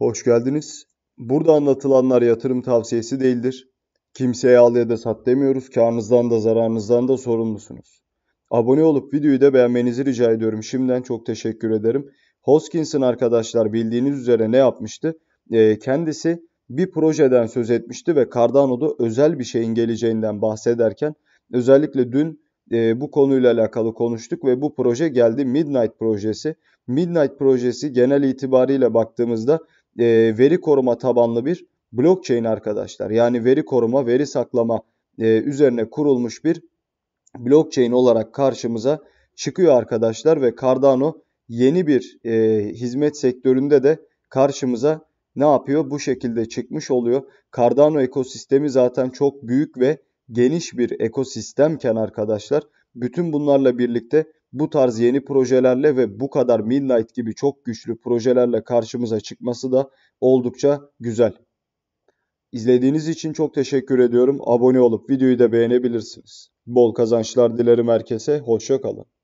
Hoş geldiniz. Burada anlatılanlar yatırım tavsiyesi değildir. Kimseye al ya da sat demiyoruz. Karnınızdan da zararınızdan da sorumlusunuz. Abone olup videoyu da beğenmenizi rica ediyorum. Şimdiden çok teşekkür ederim. Hoskins'in arkadaşlar bildiğiniz üzere ne yapmıştı? E, kendisi bir projeden söz etmişti ve Cardano'da özel bir şeyin geleceğinden bahsederken özellikle dün e, bu konuyla alakalı konuştuk ve bu proje geldi Midnight projesi. Midnight projesi genel itibariyle baktığımızda e, veri koruma tabanlı bir blockchain arkadaşlar. Yani veri koruma, veri saklama e, üzerine kurulmuş bir blockchain olarak karşımıza çıkıyor arkadaşlar ve Cardano yeni bir e, hizmet sektöründe de karşımıza ne yapıyor? Bu şekilde çıkmış oluyor. Cardano ekosistemi zaten çok büyük ve geniş bir ekosistemken arkadaşlar bütün bunlarla birlikte bu tarz yeni projelerle ve bu kadar Midnight gibi çok güçlü projelerle karşımıza çıkması da oldukça güzel. İzlediğiniz için çok teşekkür ediyorum. Abone olup videoyu da beğenebilirsiniz. Bol kazançlar dilerim herkese. Hoşçakalın.